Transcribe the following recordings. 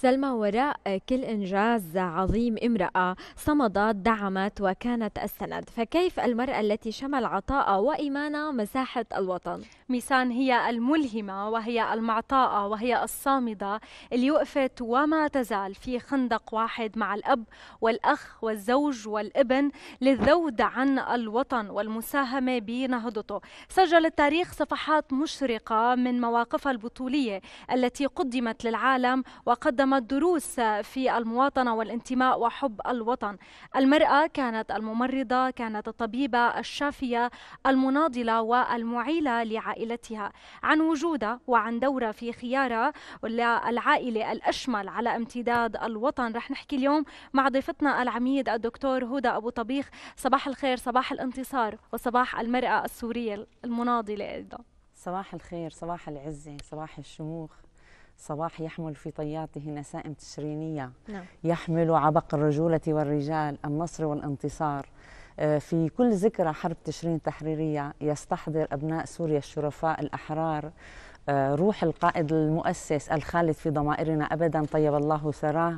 سلمى وراء كل إنجاز عظيم امرأة صمدت دعمت وكانت السند فكيف المرأة التي شمل عطاء وإيمانة مساحة الوطن؟ ميسان هي الملهمة وهي المعطاءة وهي الصامدة اللي وقفت وما تزال في خندق واحد مع الأب والأخ والزوج والابن للذود عن الوطن والمساهمة بنهضته سجل التاريخ صفحات مشرقة من مواقفها البطولية التي قدمت للعالم وقدمت دروس في المواطنة والانتماء وحب الوطن المرأة كانت الممرضة كانت الطبيبة الشافية المناضلة والمعيلة لعائلة عائلتها عن وجودها وعن دورها في خيارها للعائلة الأشمل على امتداد الوطن رح نحكي اليوم مع ضيفتنا العميد الدكتور هدى أبو طبيخ صباح الخير صباح الانتصار وصباح المرأة السورية المناضلة أيضا صباح الخير صباح العزة صباح الشموخ صباح يحمل في طياته نسائم تشرينية نعم. يحمل عبق الرجولة والرجال النصر والانتصار في كل ذكرى حرب تشرين التحريرية يستحضر أبناء سوريا الشرفاء الأحرار آه، روح القائد المؤسس الخالد في ضمائرنا أبدا طيب الله ثراه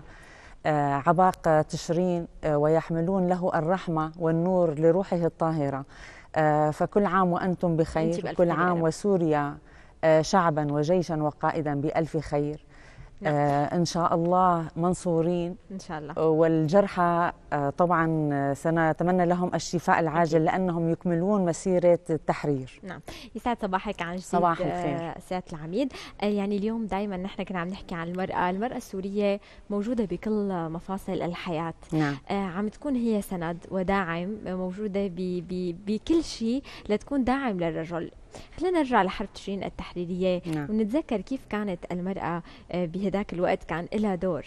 آه، عباق تشرين آه، ويحملون له الرحمة والنور لروحه الطاهرة فكل عام وأنتم بخير كل عام وسوريا شعبا وجيشا وقائدا بألف خير نعم. آه إن شاء الله منصورين إن شاء الله آه، والجرحى آه طبعا آه، سنتمنى لهم الشفاء العاجل لأنهم يكملون مسيرة التحرير نعم يسعد صباحك عن جديد صباح آه، الخير سيادة العميد يعني اليوم دائما نحن كنا عم نحكي عن المرأة المرأة السورية موجودة بكل مفاصل الحياة نعم. آه عم تكون هي سند وداعم موجودة بكل شيء لتكون داعم للرجل خلينا نرجع لحرب تشرين التحريرية نعم. ونتذكر كيف كانت المرأة آه، بهداك الوقت كان لها دور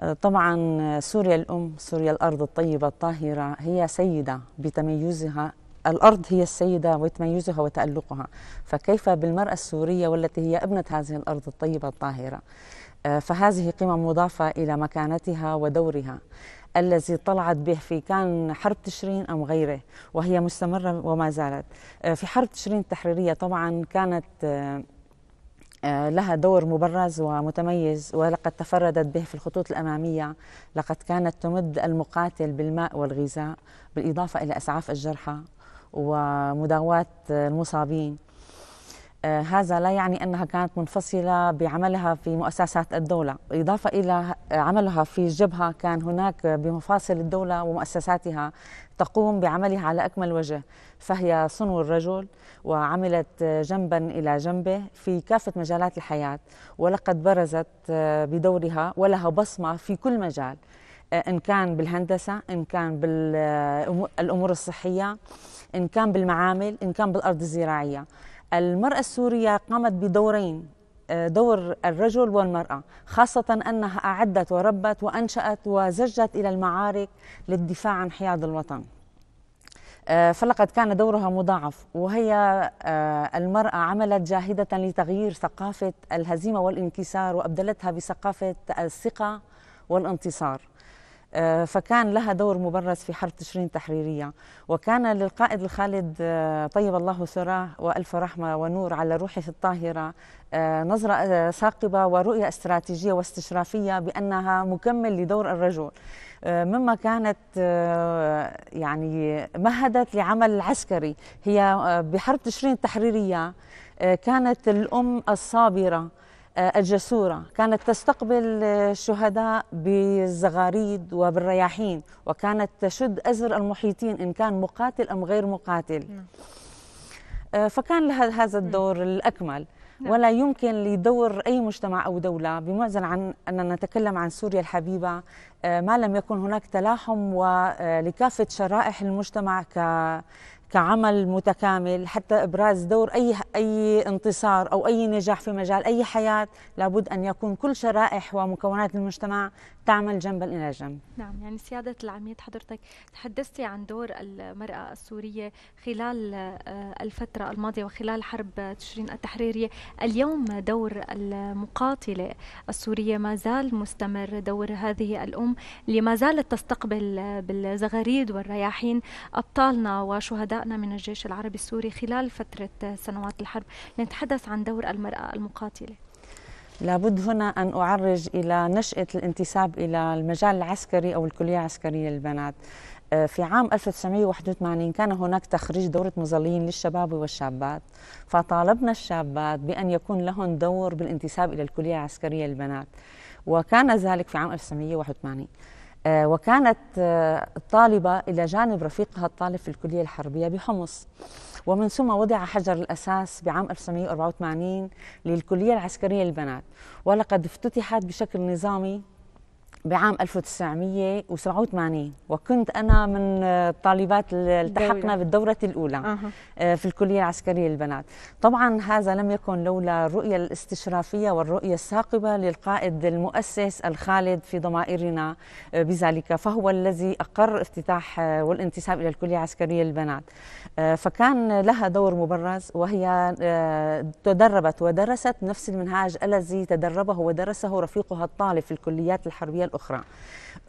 آه، طبعا آه، سوريا الأم سوريا الأرض الطيبة الطاهرة هي سيدة بتميزها الأرض هي السيدة وتميزها وتألقها فكيف بالمرأة السورية والتي هي ابنة هذه الأرض الطيبة الطاهرة فهذه قيمة مضافة إلى مكانتها ودورها الذي طلعت به في كان حرب تشرين أم غيره وهي مستمرة وما زالت آه، في حرب تشرين التحريرية طبعا كانت آه، آه، لها دور مبرز ومتميز ولقد تفردت به في الخطوط الأمامية لقد كانت تمد المقاتل بالماء والغذاء بالإضافة إلى إسعاف الجرحى ومداواة المصابين آه، هذا لا يعني أنها كانت منفصلة بعملها في مؤسسات الدولة إضافة إلى عملها في الجبهة كان هناك بمفاصل الدولة ومؤسساتها تقوم بعملها على أكمل وجه فهي صنو الرجل وعملت جنبا إلى جنبه في كافة مجالات الحياة ولقد برزت آه، بدورها ولها بصمة في كل مجال آه، إن كان بالهندسة إن كان بالأمور الصحية إن كان بالمعامل إن كان بالأرض الزراعية المرأة السورية قامت بدورين آه، دور الرجل والمرأة خاصة أنها أعدت وربت وأنشأت وزجت إلى المعارك للدفاع عن حياد الوطن آه، فلقد كان دورها مضاعف وهي آه، المرأة عملت جاهدة لتغيير ثقافة الهزيمة والانكسار وأبدلتها بثقافة الثقة والانتصار آه، فكان لها دور مبرز في حرب تشرين تحريرية وكان للقائد الخالد آه، طيب الله ثراه وألف رحمة ونور على روحه الطاهرة آه، نظرة ثاقبة ورؤية استراتيجية واستشرافية بأنها مكمل لدور الرجل مما كانت يعني مهدت لعمل عسكري هي بحرب تشرين التحريرية كانت الأم الصابرة الجسورة كانت تستقبل الشهداء بالزغاريد وبالرياحين وكانت تشد أزر المحيطين إن كان مقاتل أم غير مقاتل نعم. آه، فكان لها هذا نعم. الدور الأكمل نعم. ولا يمكن لدور أي مجتمع أو دولة بمعزل عن ان نتكلم عن سوريا الحبيبة آه، ما لم يكن هناك تلاحم ولكافة شرائح المجتمع ك كعمل متكامل حتى ابراز دور اي اي انتصار او اي نجاح في مجال اي حياه لابد ان يكون كل شرائح ومكونات المجتمع تعمل جنبا الى جنب. نعم يعني سياده العميد حضرتك تحدثتي عن دور المراه السوريه خلال آه، الفتره الماضيه وخلال حرب تشرين التحريريه، اليوم دور المقاتله السوريه ما زال مستمر دور هذه الام اليوم اللي ما زالت تستقبل بالزغاريد والرياحين أبطالنا وشهدائنا من الجيش العربي السوري خلال فترة سنوات الحرب لنتحدث عن دور المرأة المقاتلة لابد هنا أن أعرج إلى نشأة الانتساب إلى المجال العسكري أو الكلية العسكرية للبنات آه، في عام 1981 كان هناك تخريج دورة مظليين للشباب والشابات فطالبنا الشابات بأن يكون لهم دور بالانتساب إلى الكلية العسكرية للبنات وكان ذلك في عام 1981 آه، وكانت آه، الطالبة إلى جانب رفيقها الطالب في الكلية الحربية بحمص ومن ثم وضع حجر الأساس بعام 1984 للكلية العسكرية للبنات ولقد افتتحت بشكل نظامي بعام 1987 وكنت انا من الطالبات آه، اللي التحقنا بالدوره الاولى أه. في الكليه العسكريه للبنات طبعا هذا لم يكن لولا الرؤيه الاستشرافيه والرؤيه الثاقبه للقائد المؤسس الخالد في ضمائرنا آه، بذلك فهو الذي اقر افتتاح آه، والانتساب الى الكليه العسكريه للبنات فكان لها دور مبرز وهي تدربت ودرست نفس المنهاج الذي تدربه ودرسه رفيقها الطالب في الكليات الحربيه الأخرى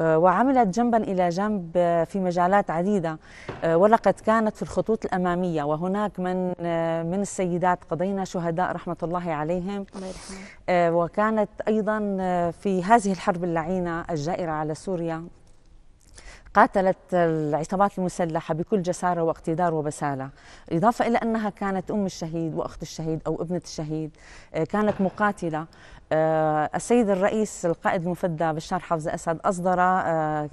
آه، وعملت جنبا إلى جنب آه، في مجالات عديدة آه، ولقد كانت في الخطوط الأمامية وهناك من من السيدات قضينا شهداء رحمة الله عليهم وكانت أيضا في هذه الحرب اللعينة الجائرة على سوريا قاتلت العصابات المسلحة بكل جسارة واقتدار وبسالة إضافة إلى أنها كانت أم الشهيد وأخت الشهيد أو ابنة الشهيد آه، كانت مقاتلة آه، السيد الرئيس القائد المفدى بشار حفظ أسد أصدر آه،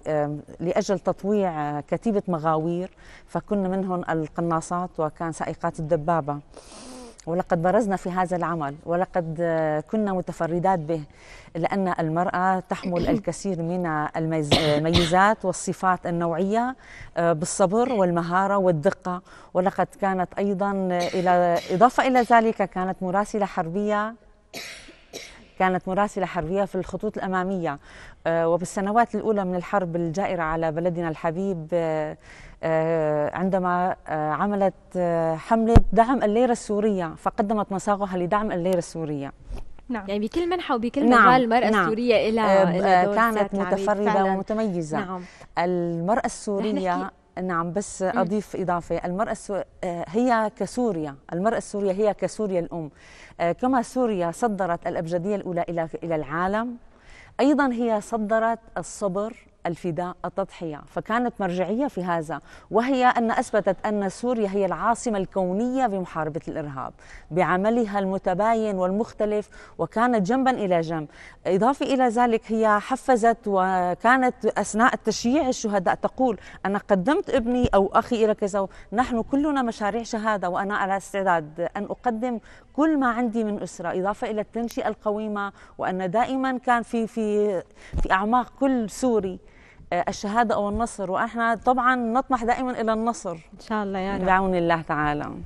لأجل تطويع كتيبة مغاوير فكنا منهم القناصات وكان سائقات الدبابة ولقد برزنا في هذا العمل ولقد آه، كنا متفردات به لأن المرأة تحمل الكثير من آه، الميزات والصفات النوعية آه، بالصبر والمهارة والدقة ولقد كانت أيضا إلى إضافة إلى ذلك كانت مراسلة حربية كانت مراسلة حربية في الخطوط الأمامية وبالسنوات الأولى من الحرب الجائرة على بلدنا الحبيب آه، عندما آه، عملت آه، حملة دعم الليرة السورية فقدمت مساقها لدعم الليرة السورية نعم يعني بكل منحة وبكل نعم. مجال المرأة نعم. السورية إلى دور كانت متفردة ومتميزة نعم. المرأة السورية نعم بس أضيف إضافة المرأة السو... هي كسوريا المرأة السورية هي كسوريا الأم كما سوريا صدرت الأبجدية الأولى الى إلى العالم أيضا هي صدرت الصبر الفداء التضحية فكانت مرجعية في هذا وهي أن أثبتت أن سوريا هي العاصمة الكونية بمحاربة الإرهاب بعملها المتباين والمختلف وكانت جنبا إلى جنب إضافة إلى ذلك هي حفزت وكانت أثناء تشييع الشهداء تقول أنا قدمت ابني أو أخي إلى كذا نحن كلنا مشاريع شهادة وأنا على استعداد أن أقدم كل ما عندي من أسرة إضافة إلى التنشئة القويمة وأن دائما كان في في في أعماق كل سوري الشهاده او النصر واحنا طبعا نطمح دائما الى النصر ان شاء الله يا رب بعون الله تعالى